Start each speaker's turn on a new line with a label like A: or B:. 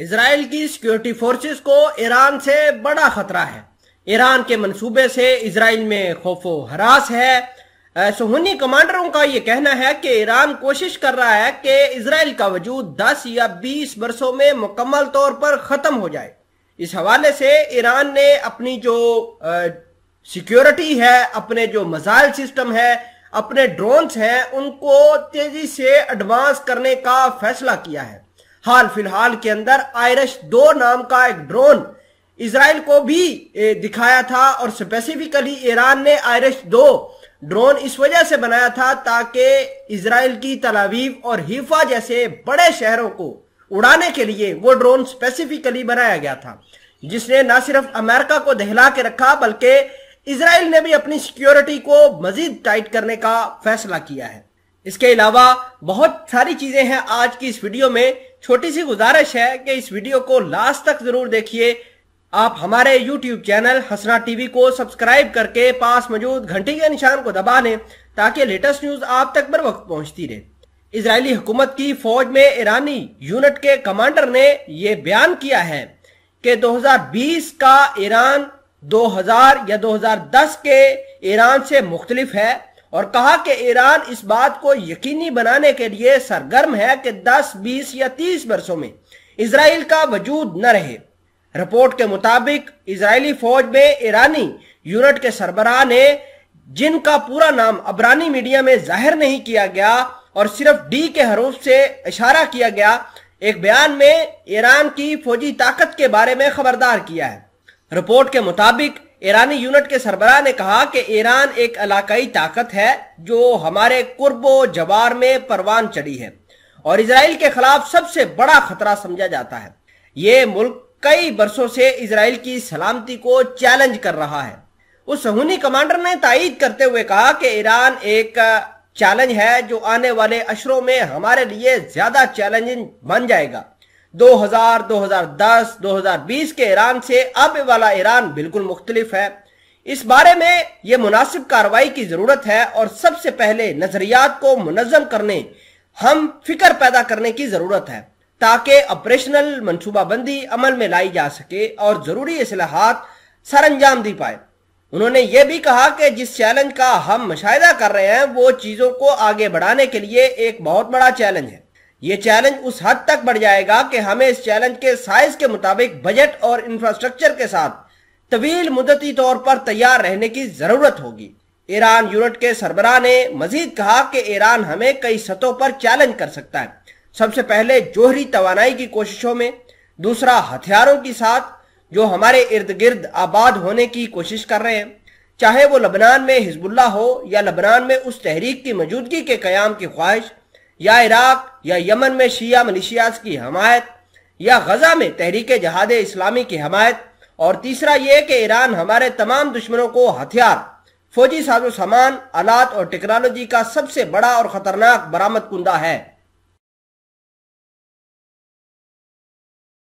A: Israel की security forces को Iran से बड़ा खतरा है ईरान के मंसूबे से इसराइल में खौफो हरास है सोहनी कमांडरों का यह कहना है कि ईरान कोशिश कर रहा है कि इसराइल का वजूद 10 या 20 वर्षों में मुकम्मल तौर पर खत्म हो जाए इस हवाले से ईरान ने अपनी जो सिक्योरिटी है अपने जो मजाइल सिस्टम है अपने ड्रोन्स हैं उनको तेजी से एडवांस करने का फैसला किया है हाल फिलहाल के अंदर आयरश दो नाम का एक ड्रोन इसराइल को भी दिखाया था और स्पेसिफिकली ईरान ने आयरश दो ड्रोन इस वजह से बनाया था ताकि इसराइल की तलावीव और हिफा जैसे बड़े शहरों को उड़ाने के लिए वो ड्रोन स्पेसिफिकली बनाया गया था जिसने ना सिर्फ अमेरिका को दहला के रखा बल्कि इसराइल ने भी अपनी सिक्योरिटी को मजीद टाइट करने का फैसला किया है इसके अलावा बहुत सारी चीजें हैं आज की इस वीडियो में छोटी सी गुजारिश है कि इस वीडियो को लास्ट तक जरूर देखिए आप हमारे YouTube चैनल हसना टीवी को सब्सक्राइब करके पास मौजूद घंटी के निशान को दबा लें ताकि लेटेस्ट न्यूज आप तक बर वक्त पहुंचती रहे इसराइली हुकूमत की फौज में ईरानी यूनिट के कमांडर ने ये बयान किया है कि 2020 का ईरान 2000 या 2010 के ईरान से मुख्तलिफ है और कहा कि ईरान इस बात को यकीनी बनाने के लिए सरगर्म है कि 10, 20 या 30 वर्षों में इसराइल का वजूद न रहे रिपोर्ट के मुताबिक इसराइली फौज में ईरानी यूनिट के सरबराह ने जिनका पूरा नाम अबरानी मीडिया में जाहिर नहीं किया गया और सिर्फ डी के हरूफ से इशारा किया गया एक बयान में ईरान की फौजी ताकत के बारे में खबरदार किया है रिपोर्ट के मुताबिक ईरानी यूनिट के सरबरा ने कहा कि ईरान एक इलाकई ताकत है जो हमारे कुर्बो जवार में परवान चढ़ी है और इसराइल के खिलाफ सबसे बड़ा खतरा समझा जाता है ये मुल्क कई बरसों से इसराइल की सलामती को चैलेंज कर रहा है उस सहूनी कमांडर ने तायद करते हुए कहा कि ईरान एक चैलेंज है जो आने वाले अशरों में हमारे लिए ज्यादा चैलेंजिंग बन जाएगा 2000, 2010, 2020 के ईरान से अब वाला ईरान बिल्कुल मुख्तलिफ है इस बारे में यह मुनासिब कार्रवाई की जरूरत है और सबसे पहले नजरियात को मुनजम करने हम फिक्र पैदा करने की जरूरत है ताकि ऑपरेशनल मनसूबाबंदी अमल में लाई जा सके और जरूरी असलाहत सर अंजाम दी पाए उन्होंने ये भी कहा कि जिस चैलेंज का हम मुशाह कर रहे हैं वो चीज़ों को आगे बढ़ाने के लिए एक बहुत बड़ा चैलेंज है ये चैलेंज उस हद तक बढ़ जाएगा कि हमें इस चैलेंज के साइज के मुताबिक बजट और इंफ्रास्ट्रक्चर के साथ तवील मुदती तौर पर तैयार रहने की जरूरत होगी ईरान यूनिट के सरबरा ने मजीद कहा कि ईरान हमें कई सतहों पर चैलेंज कर सकता है सबसे पहले जोहरी तोानाई की कोशिशों में दूसरा हथियारों के साथ जो हमारे इर्द गिर्द आबाद होने की कोशिश कर रहे हैं चाहे वो लबनान में हिजबुल्ला हो या लबनान में उस तहरीक की मौजूदगी के क्याम की ख्वाहिश या इराक या यमन में शिया मनीशियाज की हमायत या गजा में तहरीक जहाद इस्लामी की हमायत और तीसरा ये कि ईरान हमारे तमाम दुश्मनों को हथियार फौजी साजो सामान आलात और टेक्नोलॉजी का सबसे बड़ा और खतरनाक बरामद कुंदा है